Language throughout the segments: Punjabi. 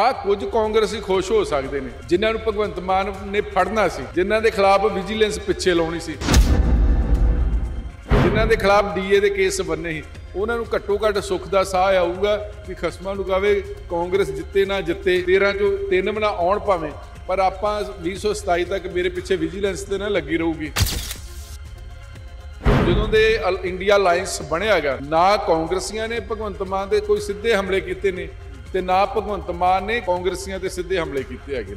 ਹਾਂ ਕੁਝ ਕਾਂਗਰਸੀ ਖੁਸ਼ ਹੋ ਸਕਦੇ ਨੇ ਜਿਨ੍ਹਾਂ ਨੂੰ ਭਗਵੰਤ ਮਾਨ ਨੇ ਫੜਨਾ ਸੀ ਜਿਨ੍ਹਾਂ ਦੇ ਖਿਲਾਫ ਵਿਜੀਲੈਂਸ ਪਿੱਛੇ ਲਾਉਣੀ ਸੀ ਜਿਨ੍ਹਾਂ ਦੇ ਖਿਲਾਫ ਡੀਏ ਦੇ ਕੇਸ ਬੰਨੇ ਸੀ ਉਹਨਾਂ ਨੂੰ ਘੱਟੋ ਘੱਟ ਸੁੱਖ ਦਾ ਸਾਹ ਆਊਗਾ ਕਿ ਖਸਮਾਂ ਨੂੰ ਕਹਵੇ ਕਾਂਗਰਸ ਜਿੱਤੇ ਨਾ ਜਿੱਤੇ 13 ਚੋਂ ਤਿੰਨ ਬਣਾ ਆਉਣ ਭਾਵੇਂ ਪਰ ਆਪਾਂ 227 ਤੱਕ ਮੇਰੇ ਪਿੱਛੇ ਵਿਜੀਲੈਂਸ ਤੇ ਨਾ ਲੱਗੀ ਰਹੂਗੀ ਜਦੋਂ ਦੇ ਇੰਡੀਆ ਅਲਾਈਅੰਸ ਬਣਿਆਗਾ ਨਾ ਕਾਂਗਰਸੀਆਂ ਨੇ ਭਗਵੰਤ ਮਾਨ ਦੇ ਕੋਈ ਸਿੱਧੇ ਹਮਲੇ ਕੀਤੇ ਨੇ ਤੇ ਨਾ ਭਗਵੰਤ ਮਾਨ ਨੇ ਕਾਂਗਰਸੀਆਂ ਤੇ ਸਿੱਧੇ ਹਮਲੇ ਕੀਤੇ ਹੈਗੇ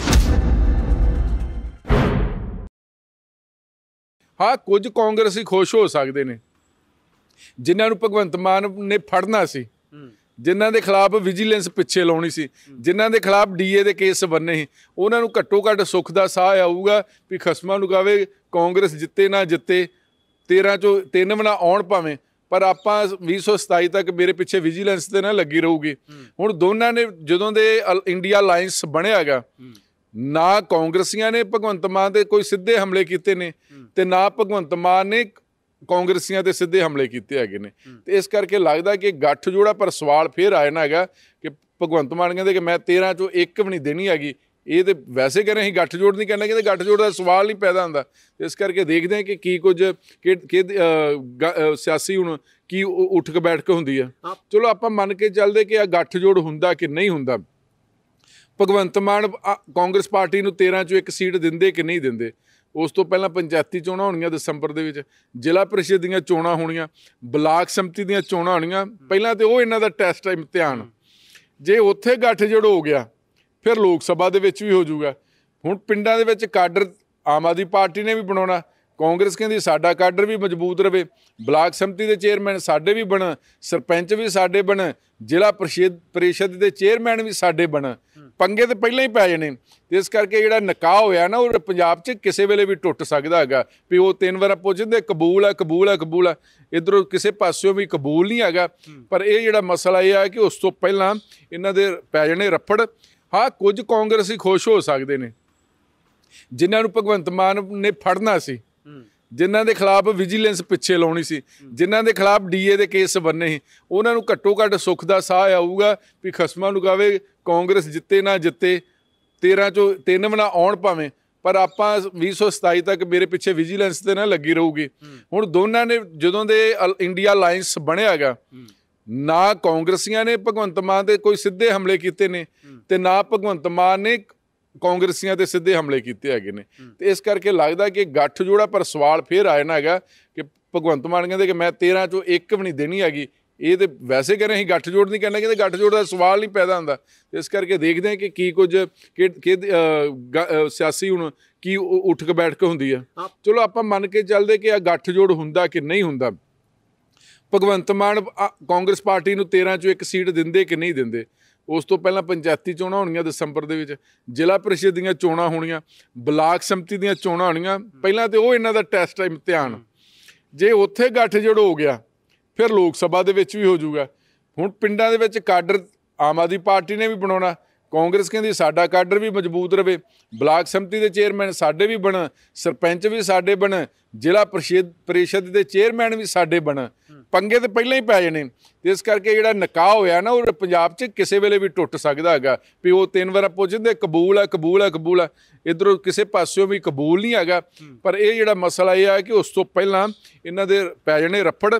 ਹਾਂ ਕੁਝ ਕਾਂਗਰਸੀ ਖੁਸ਼ ਹੋ ਸਕਦੇ ਨੇ ਜਿਨ੍ਹਾਂ ਨੂੰ ਭਗਵੰਤ ਮਾਨ ਨੇ ਫੜਨਾ ਸੀ ਜਿਨ੍ਹਾਂ ਦੇ ਖਿਲਾਫ ਵਿਜੀਲੈਂਸ ਪਿੱਛੇ ਲਾਉਣੀ ਸੀ ਜਿਨ੍ਹਾਂ ਦੇ ਖਿਲਾਫ ਡੀਏ ਦੇ ਕੇਸ ਬੰਨੇ ਸੀ ਉਹਨਾਂ ਨੂੰ ਘੱਟੋ ਘੱਟ ਸੁੱਖ ਦਾ ਸਾਹ ਆਊਗਾ ਵੀ ਖਸਮਾਂ ਨੂੰ ਕਾਂਗਰਸ ਜਿੱਤੇ ਨਾ ਜਿੱਤੇ 13 ਚੋਂ ਤਿੰਨ ਬਣਾ ਆਉਣ ਭਾਵੇਂ ਪਰ ਆਪਾਂ 2027 ਤੱਕ ਮੇਰੇ ਪਿੱਛੇ ਵਿਜੀਲੈਂਸ ਤੇ ਨਾ ਲੱਗੀ ਰਹੂਗੀ ਹੁਣ ਦੋਨਾਂ ਨੇ ਜਦੋਂ ਦੇ ਇੰਡੀਆ ਅਲਾਈਅੰਸ ਬਣਿਆਗਾ ਨਾ ਕਾਂਗਰਸੀਆਂ ਨੇ ਭਗਵੰਤ ਮਾਨ ਦੇ ਕੋਈ ਸਿੱਧੇ ਹਮਲੇ ਕੀਤੇ ਨੇ ਤੇ ਨਾ ਭਗਵੰਤ ਮਾਨ ਨੇ ਕਾਂਗਰਸੀਆਂ ਤੇ ਸਿੱਧੇ ਹਮਲੇ ਕੀਤੇ ਹੈਗੇ ਨੇ ਤੇ ਇਸ ਕਰਕੇ ਲੱਗਦਾ ਕਿ ਗੱਠ ਜੋੜਾ ਪਰ ਸਵਾਲ ਫੇਰ ਆਇਆ ਨਾ ਹੈਗਾ ਕਿ ਭਗਵੰਤ ਮਾਨ ਕਹਿੰਦੇ ਕਿ ਮੈਂ 13 ਚੋਂ ਇੱਕ ਵੀ ਨਹੀਂ ਦੇਣੀ ਹੈਗੀ ਇਹ ਤੇ ਵੈਸੇ ਕਹਿੰਦੇ ਅਸੀਂ ਗੱਠਜੋੜ ਨਹੀਂ ਕਹਿੰਦੇ ਗੱਠ ਗੱਠਜੋੜ ਦਾ ਸਵਾਲ ਨਹੀਂ ਪੈਦਾ ਹੁੰਦਾ ਇਸ ਕਰਕੇ ਦੇਖਦੇ ਹਾਂ ਕਿ ਕੀ ਕੁਝ ਕਿ ਸਿਆਸੀ ਹੁਣ ਕੀ ਉੱਠ ਕੇ ਬੈਠ ਕੇ ਹੁੰਦੀ ਆ ਚਲੋ ਆਪਾਂ ਮੰਨ ਕੇ ਚੱਲਦੇ ਕਿ ਆ ਗੱਠਜੋੜ ਹੁੰਦਾ ਕਿ ਨਹੀਂ ਹੁੰਦਾ ਭਗਵੰਤ ਮਾਨ ਕਾਂਗਰਸ ਪਾਰਟੀ ਨੂੰ 13 ਚੋਂ ਇੱਕ ਸੀਟ ਦਿੰਦੇ ਕਿ ਨਹੀਂ ਦਿੰਦੇ ਉਸ ਤੋਂ ਪਹਿਲਾਂ ਪੰਚਾਇਤੀ ਚੋਣਾਂ ਹੋਣੀਆਂ ਦਸੰਬਰ ਦੇ ਵਿੱਚ ਜ਼ਿਲ੍ਹਾ ਪਰਿਸ਼ਦ ਦੀਆਂ ਚੋਣਾਂ ਹੋਣੀਆਂ ਬਲਾਕ ਸੰਮਤੀ ਦੀਆਂ ਚੋਣਾਂ ਹੋਣੀਆਂ ਪਹਿਲਾਂ ਤੇ ਉਹ ਇਹਨਾਂ ਦਾ ਟੈਸਟ ਇਮਤਿਹਾਨ ਜੇ ਉੱਥੇ ਗੱਠਜੋੜ ਹੋ ਗਿਆ ਫਿਰ ਲੋਕ ਸਭਾ ਦੇ ਵਿੱਚ ਵੀ ਹੋ ਜਾਊਗਾ ਹੁਣ ਪਿੰਡਾਂ ਦੇ ਵਿੱਚ ਕਾਡਰ ਆਮ ਆਦਮੀ ਪਾਰਟੀ ਨੇ ਵੀ ਬਣਾਉਣਾ ਕਾਂਗਰਸ ਕਹਿੰਦੀ ਸਾਡਾ ਕਾਡਰ ਵੀ ਮਜ਼ਬੂਤ ਰਵੇ ਬਲਾਕ ਸੰਮਤੀ ਦੇ ਚੇਅਰਮੈਨ ਸਾਡੇ ਵੀ ਬਣ ਸਰਪੰਚ ਵੀ ਸਾਡੇ ਬਣ ਜ਼ਿਲ੍ਹਾ ਪਰਿਸ਼ਦ ਪ੍ਰੇਸ਼ਦ ਦੇ ਚੇਅਰਮੈਨ ਵੀ ਸਾਡੇ ਬਣ ਪੰਗੇ ਤੇ ਪਹਿਲਾਂ ਹੀ ਪੈ ਜਾਣੇ ਤੇ ਇਸ ਕਰਕੇ ਜਿਹੜਾ ਨਕਾਹ ਹੋਇਆ ਨਾ ਉਹ ਪੰਜਾਬ 'ਚ ਕਿਸੇ ਵੇਲੇ ਵੀ ਟੁੱਟ ਸਕਦਾ ਹੈਗਾ ਵੀ ਉਹ ਤਿੰਨ ਵਾਰ ਪੁੱਛਦੇ ਕਬੂਲ ਆ ਕਬੂਲ ਆ ਕਬੂਲ ਆ ਇਧਰੋਂ ਕਿਸੇ ਪਾਸਿਓਂ ਵੀ ਕਬੂਲ ਨਹੀਂ ਹੈਗਾ ਪਰ ਇਹ ਜਿਹੜਾ ਮਸਲਾ ਇਹ ਆ ਕਿ ਉਸ ਤੋਂ ਪਹਿਲਾਂ ਇਹਨਾਂ ਦੇ ਪੈ ਜਾਣੇ ਰੱਫੜ ਹਾਂ ਕੁਝ ਕਾਂਗਰਸੀ ਖੁਸ਼ ਹੋ ਸਕਦੇ ਨੇ ਜਿਨ੍ਹਾਂ ਨੂੰ ਭਗਵੰਤ ਮਾਨ ਨੇ ਫੜਨਾ ਸੀ ਜਿਨ੍ਹਾਂ ਦੇ ਖਿਲਾਫ ਵਿਜੀਲੈਂਸ ਪਿੱਛੇ ਲਾਉਣੀ ਸੀ ਜਿਨ੍ਹਾਂ ਦੇ ਖਿਲਾਫ ਡੀਏ ਦੇ ਕੇਸ ਬੰਨੇ ਸੀ ਉਹਨਾਂ ਨੂੰ ਘੱਟੋ ਘੱਟ ਸੁੱਖ ਦਾ ਸਾਹ ਆਊਗਾ ਵੀ ਖਸਮਾਂ ਨੂੰ ਕਹਵੇ ਕਾਂਗਰਸ ਜਿੱਤੇ ਨਾ ਜਿੱਤੇ 13 ਚੋਂ ਤਿੰਨ ਬਣਾ ਆਉਣ ਭਾਵੇਂ ਪਰ ਆਪਾਂ 2027 ਤੱਕ ਮੇਰੇ ਪਿੱਛੇ ਵਿਜੀਲੈਂਸ ਤੇ ਨਾ ਲੱਗੀ ਰਹੂਗੀ ਹੁਣ ਦੋਨਾਂ ਨੇ ਜਦੋਂ ਦੇ ਇੰਡੀਆ ਅਲਾਈਅੰਸ ਬਣਿਆਗਾ ਨਾ ਕਾਂਗਰਸੀਆਂ ਨੇ ਭਗਵੰਤ ਮਾਨ ਦੇ ਕੋਈ ਸਿੱਧੇ ਹਮਲੇ ਕੀਤੇ ਨੇ ਤੇ ਨਾ ਭਗਵੰਤ ਮਾਨ ਨੇ ਕਾਂਗਰਸੀਆਂ ਤੇ ਸਿੱਧੇ ਹਮਲੇ ਕੀਤੇ ਹੈਗੇ ਨੇ ਤੇ ਇਸ ਕਰਕੇ ਲੱਗਦਾ ਕਿ ਗੱਠ ਜੋੜਾ ਪਰ ਸਵਾਲ ਫੇਰ ਆਇਆ ਨਾ ਹੈਗਾ ਕਿ ਭਗਵੰਤ ਮਾਨ ਕਹਿੰਦੇ ਕਿ ਮੈਂ 13 ਚੋਂ ਇੱਕ ਵੀ ਨਹੀਂ ਦੇਣੀ ਹੈਗੀ ਇਹ ਤੇ ਵੈਸੇ ਕਹਿੰਦੇ ਅਸੀਂ ਗੱਠ ਜੋੜ ਨਹੀਂ ਕਹਿੰਦੇ ਕਿ ਗੱਠ ਜੋੜ ਦਾ ਸਵਾਲ ਨਹੀਂ ਪੈਦਾ ਹੁੰਦਾ ਇਸ ਕਰਕੇ ਦੇਖਦੇ ਹਾਂ ਕਿ ਕੀ ਕੁਝ ਕਿ ਸਿਆਸੀ ਹੁਣ ਕੀ ਉੱਠ ਕੇ ਬੈਠ ਕੇ ਹੁੰਦੀ ਆ ਚਲੋ ਆਪਾਂ ਮੰਨ ਕੇ ਚੱਲਦੇ ਕਿ ਆ ਗੱਠ ਜੋੜ ਹੁੰਦਾ ਕਿ ਨਹੀਂ ਹੁੰਦਾ ਭਗਵੰਤ ਮਾਨ ਕਾਂਗਰਸ ਪਾਰਟੀ ਨੂੰ 13 ਚੋਂ ਇੱਕ ਸੀਟ ਦਿੰਦੇ ਕਿ ਨਹੀਂ ਦਿੰਦੇ ਉਸ ਤੋਂ ਪਹਿਲਾਂ ਪੰਚਾਇਤੀ ਚੋਣਾਂ ਹੋਣੀਆਂ ਦਸੰਬਰ ਦੇ ਵਿੱਚ ਜ਼ਿਲ੍ਹਾ ਪਰਿਸ਼ਦ ਦੀਆਂ ਚੋਣਾਂ ਹੋਣੀਆਂ ਬਲਾਕ ਸੰਮਤੀ ਦੀਆਂ ਚੋਣਾਂ ਹੋਣੀਆਂ ਪਹਿਲਾਂ ਤੇ ਉਹ ਇਹਨਾਂ ਦਾ ਟੈਸਟ ਹੈ ਇਮਤਿਹਾਨ ਜੇ ਉੱਥੇ ਗੱਠਜੋੜ ਹੋ ਗਿਆ ਫਿਰ ਲੋਕ ਸਭਾ ਦੇ ਵਿੱਚ ਵੀ ਹੋ ਜਾਊਗਾ ਹੁਣ ਪਿੰਡਾਂ ਦੇ ਵਿੱਚ ਕਾਡਰ ਆਮ ਆਦਮੀ ਪਾਰਟੀ ਨੇ ਵੀ ਬਣਾਉਣਾ ਕਾਂਗਰਸ ਕਹਿੰਦੀ ਸਾਡਾ ਕਾਡਰ ਵੀ ਮਜ਼ਬੂਤ ਰਵੇ ਬਲਾਕ ਸੰਮਤੀ ਦੇ ਚੇਅਰਮੈਨ ਸਾਡੇ ਵੀ ਬਣ ਸਰਪੰਚ ਵੀ ਸਾਡੇ ਬਣ ਜ਼ਿਲ੍ਹਾ ਪ੍ਰੀਸ਼ਦ ਪਰਿਸ਼ਦ ਦੇ ਚੇਅਰਮੈਨ ਵੀ ਸਾਡੇ ਬਣ ਪੰਗੇ ਤੇ ਪਹਿਲਾਂ ਹੀ ਪੈ ਜਾਣੇ ਇਸ ਕਰਕੇ ਜਿਹੜਾ ਨਿਕਾਹ ਹੋਇਆ ਨਾ ਉਹ ਪੰਜਾਬ 'ਚ ਕਿਸੇ ਵੇਲੇ ਵੀ ਟੁੱਟ ਸਕਦਾ ਹੈਗਾ ਵੀ ਉਹ ਤਿੰਨ ਵਾਰ ਪੁੱਛਦੇ ਕਬੂਲ ਹੈ ਕਬੂਲ ਹੈ ਕਬੂਲ ਹੈ ਇਧਰੋਂ ਕਿਸੇ ਪਾਸਿਓਂ ਵੀ ਕਬੂਲ ਨਹੀਂ ਹੈਗਾ ਪਰ ਇਹ ਜਿਹੜਾ ਮਸਲਾ ਇਹ ਆ ਕਿ ਉਸ ਤੋਂ ਪਹਿਲਾਂ ਇਹਨਾਂ ਦੇ ਪੈ ਜਾਣੇ ਰਫੜ